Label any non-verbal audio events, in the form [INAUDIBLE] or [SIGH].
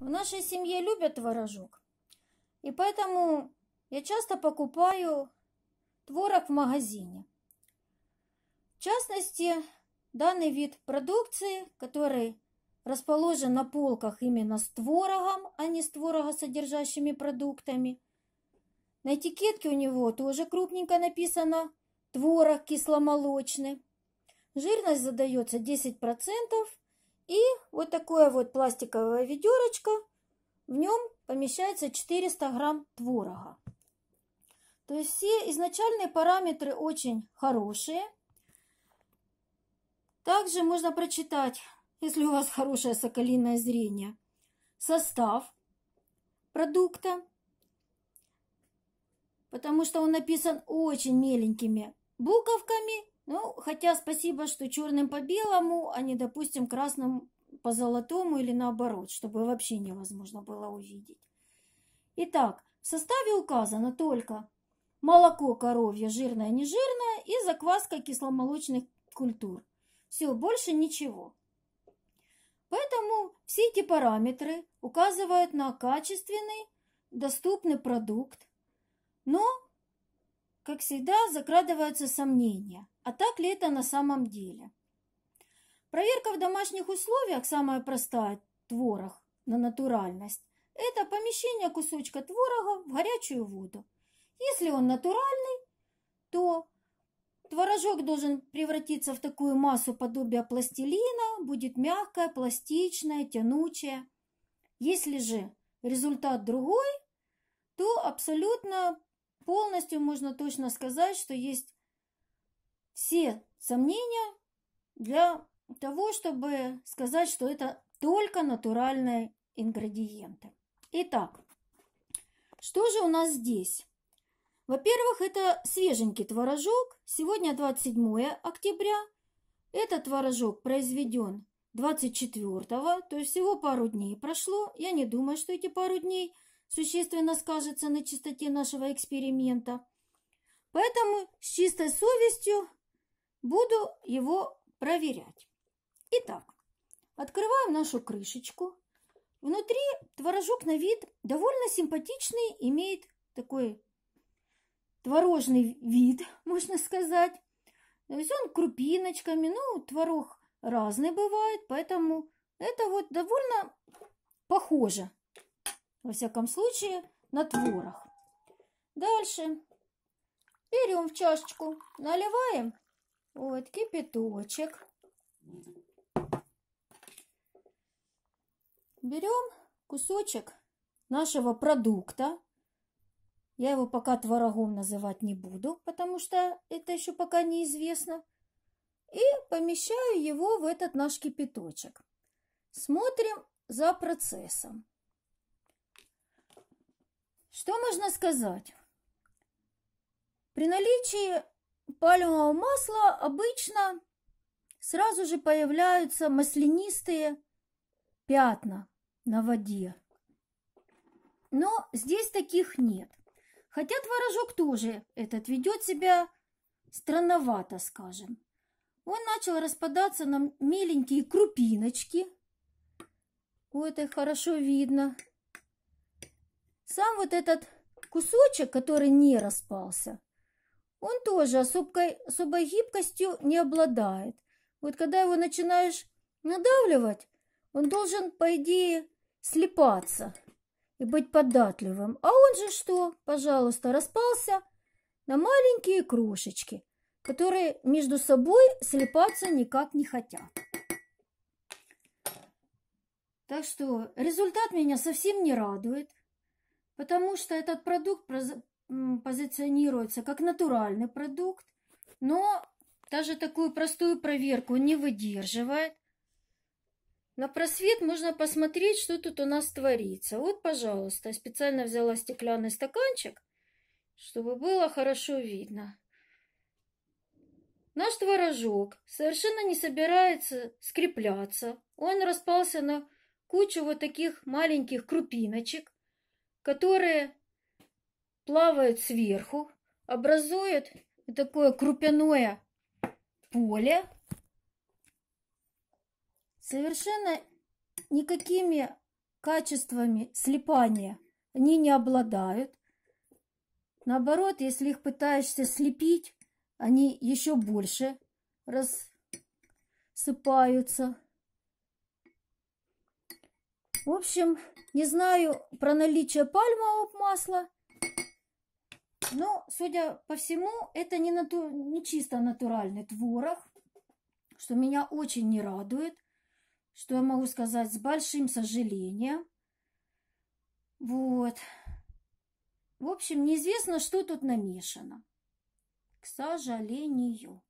В нашей семье любят творожок. И поэтому я часто покупаю творог в магазине. В частности, данный вид продукции, который расположен на полках именно с творогом, а не с творогосодержащими продуктами. На этикетке у него тоже крупненько написано «творог кисломолочный». Жирность задается 10%, и вот такое вот пластиковое ведерочко, в нем помещается 400 грамм творога. То есть все изначальные параметры очень хорошие. Также можно прочитать, если у вас хорошее соколиное зрение, состав продукта, потому что он написан очень меленькими буковками ну, хотя спасибо, что черным по белому, а не, допустим, красным по золотому или наоборот, чтобы вообще невозможно было увидеть. Итак, в составе указано только молоко коровье, жирное, нежирное и закваска кисломолочных культур. Все, больше ничего. Поэтому все эти параметры указывают на качественный, доступный продукт. Но, как всегда, закрадываются сомнения – а так ли это на самом деле? Проверка в домашних условиях самая простая – творог на натуральность. Это помещение кусочка творога в горячую воду. Если он натуральный, то творожок должен превратиться в такую массу подобия пластилина, будет мягкая, пластичная, тянучая. Если же результат другой, то абсолютно полностью можно точно сказать, что есть все сомнения для того, чтобы сказать, что это только натуральные ингредиенты. Итак, что же у нас здесь? Во-первых, это свеженький творожок. Сегодня 27 октября. Этот творожок произведен 24, то есть всего пару дней прошло. Я не думаю, что эти пару дней существенно скажется на чистоте нашего эксперимента. Поэтому с чистой совестью Буду его проверять. Итак, открываем нашу крышечку. Внутри творожок на вид довольно симпатичный, имеет такой творожный вид, [LAUGHS] можно сказать. То есть он крупиночками, ну, творог разный бывает, поэтому это вот довольно похоже, во всяком случае, на творог. Дальше берем в чашечку, наливаем вот кипяточек. Берем кусочек нашего продукта. Я его пока творогом называть не буду, потому что это еще пока неизвестно. И помещаю его в этот наш кипяточек. Смотрим за процессом. Что можно сказать? При наличии пальмового масла обычно сразу же появляются маслянистые пятна на воде. Но здесь таких нет. Хотя творожок тоже этот ведет себя странновато, скажем. Он начал распадаться на миленькие крупиночки. У этой хорошо видно. Сам вот этот кусочек, который не распался, он тоже особой, особой гибкостью не обладает. Вот когда его начинаешь надавливать, он должен, по идее, слепаться и быть податливым. А он же что, пожалуйста, распался на маленькие крошечки, которые между собой слепаться никак не хотят. Так что результат меня совсем не радует, потому что этот продукт позиционируется как натуральный продукт, но даже такую простую проверку не выдерживает. На просвет можно посмотреть, что тут у нас творится. Вот, пожалуйста, специально взяла стеклянный стаканчик, чтобы было хорошо видно. Наш творожок совершенно не собирается скрепляться. Он распался на кучу вот таких маленьких крупиночек, которые плавает сверху, образует такое крупяное поле. Совершенно никакими качествами слепания они не обладают. Наоборот, если их пытаешься слепить, они еще больше рассыпаются. В общем, не знаю про наличие пальмового масла – но, судя по всему, это не, нату... не чисто натуральный творог, что меня очень не радует, что я могу сказать с большим сожалением. Вот. В общем, неизвестно, что тут намешано. К сожалению.